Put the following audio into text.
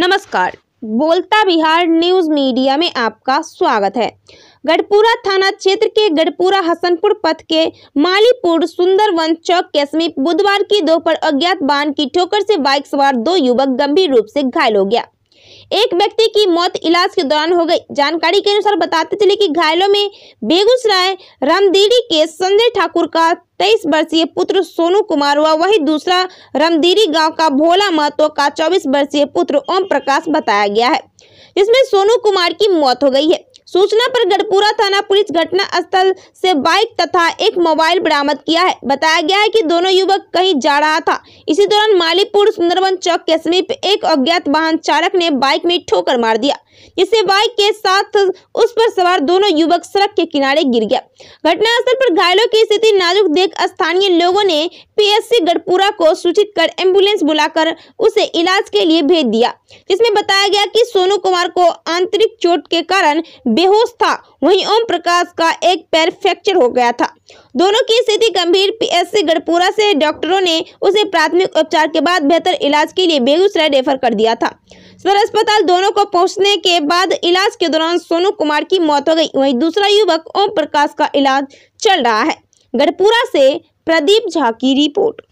नमस्कार बोलता Bihar news media में आपका स्वागत है गढ़पुरा थाना क्षेत्र के गढ़पुरा हसनपुर पथ के मालीपुर सुंदरवन चौक के समीप बुधवार की दोपहर अज्ञात वाहन की ठोकर से बाइक सवार दो युवक गंभीर रूप से घायल हो गया एक व्यक्ति की मौत इलाज के दौरान हो गई जानकारी के अनुसार बताते चले कि घायलों में बेगूसराय रामदीरी के संजय ठाकुर का तेईस वर्षीय पुत्र सोनू कुमार हुआ वही दूसरा रामदीरी गांव का भोला महतो का चौबीस वर्षीय पुत्र ओम प्रकाश बताया गया है जिसमें सोनू कुमार की मौत हो गई है सूचना पर गढ़पुरा थाना पुलिस घटना स्थल से बाइक तथा एक मोबाइल बरामद किया है बताया गया है कि दोनों युवक कहीं जा रहा था इसी दौरान मालीपुर सुंदरवन चौक के समीप एक अज्ञात वाहन चालक ने बाइक में ठोकर मार दिया जिससे बाइक के साथ उस पर सवार दोनों युवक सड़क के किनारे गिर गया घटनास्थल पर घायलों की स्थिति नाजुक देख स्थानीय लोगों ने पीएससी गढ़पुरा को सूचित कर एम्बुलेंस बुलाकर उसे इलाज के लिए भेज दिया जिसमें बताया गया कि सोनू कुमार को आंतरिक चोट के कारण बेहोश था वहीं ओम प्रकाश का एक पैर फ्रैक्चर हो गया था दोनों की स्थिति गंभीर पीएससी गढ़पुरा से डॉक्टरों ने उसे प्राथमिक उपचार के बाद बेहतर इलाज के लिए बेगूसराय रेफर कर दिया था सदर अस्पताल दोनों को पहुंचने के बाद इलाज के दौरान सोनू कुमार की मौत हो गई वहीं दूसरा युवक ओम प्रकाश का इलाज चल रहा है गढ़पुरा से प्रदीप झा की रिपोर्ट